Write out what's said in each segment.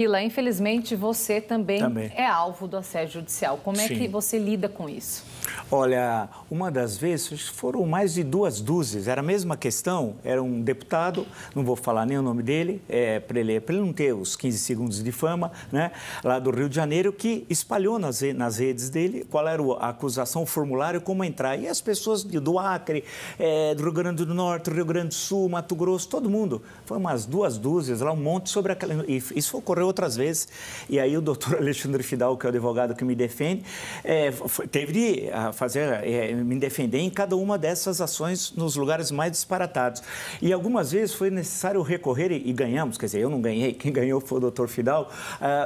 Vila, infelizmente você também, também, é alvo do assédio judicial. Como Sim. é que você lida com isso? Olha, uma das vezes foram mais de duas dúzias, era a mesma questão, era um deputado, não vou falar nem o nome dele, é, para ele, ele não ter os 15 segundos de fama, né, lá do Rio de Janeiro, que espalhou nas, nas redes dele qual era a acusação, o formulário, como entrar. E as pessoas do Acre, é, do Rio Grande do Norte, Rio Grande do Sul, Mato Grosso, todo mundo. Foi umas duas dúzias lá, um monte sobre aquela... E isso ocorreu outras vezes. E aí o doutor Alexandre Fidal, que é o advogado que me defende, é, teve de fazer, é, me defender em cada uma dessas ações nos lugares mais disparatados. E algumas vezes foi necessário recorrer, e, e ganhamos, quer dizer, eu não ganhei, quem ganhou foi o doutor Fidal,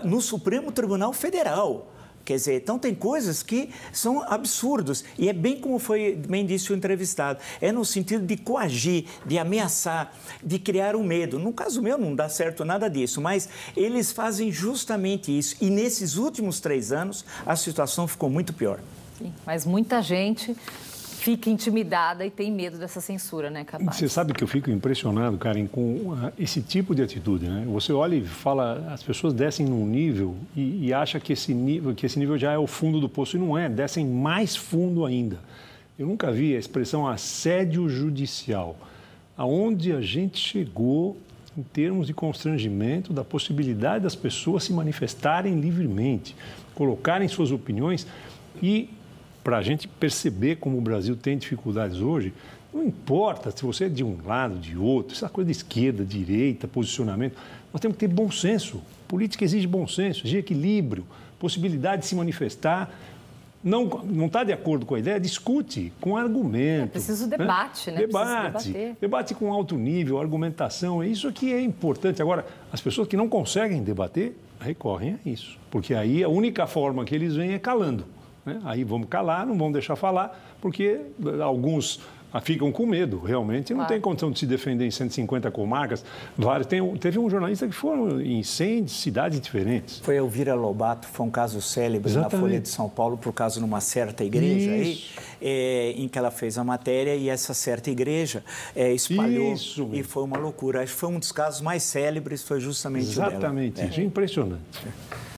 uh, no Supremo Tribunal Federal. Quer dizer, então tem coisas que são absurdos e é bem como foi bem disse o entrevistado, é no sentido de coagir, de ameaçar, de criar o um medo. No caso meu não dá certo nada disso, mas eles fazem justamente isso e nesses últimos três anos a situação ficou muito pior. Sim, mas muita gente fica intimidada e tem medo dessa censura, né, Capaz? Você sabe que eu fico impressionado, Karen, com ah, esse tipo de atitude, né? Você olha e fala, as pessoas descem num nível e, e acha que esse nível, que esse nível já é o fundo do poço e não é, descem mais fundo ainda. Eu nunca vi a expressão assédio judicial, aonde a gente chegou em termos de constrangimento da possibilidade das pessoas se manifestarem livremente, colocarem suas opiniões e para a gente perceber como o Brasil tem dificuldades hoje, não importa se você é de um lado, de outro, essa coisa de esquerda, direita, posicionamento. Nós temos que ter bom senso. Política exige bom senso, exige equilíbrio, possibilidade de se manifestar. Não está de acordo com a ideia, discute com argumento. É preciso debate, né? né? Debate. Debate com alto nível, argumentação. É isso que é importante. Agora, as pessoas que não conseguem debater recorrem a isso. Porque aí a única forma que eles vêm é calando. Né? Aí vamos calar, não vamos deixar falar, porque eh, alguns ah, ficam com medo, realmente, não claro. tem condição de se defender em 150 comarcas. Vários. Tem, teve um jornalista que foi em 100 cidades diferentes. Foi Elvira Lobato, foi um caso célebre Exatamente. na Folha de São Paulo, por causa de uma certa igreja aí, é, em que ela fez a matéria e essa certa igreja é, espalhou isso. e foi uma loucura. Acho que foi um dos casos mais célebres, foi justamente Exatamente, o dela. Exatamente, é. é impressionante.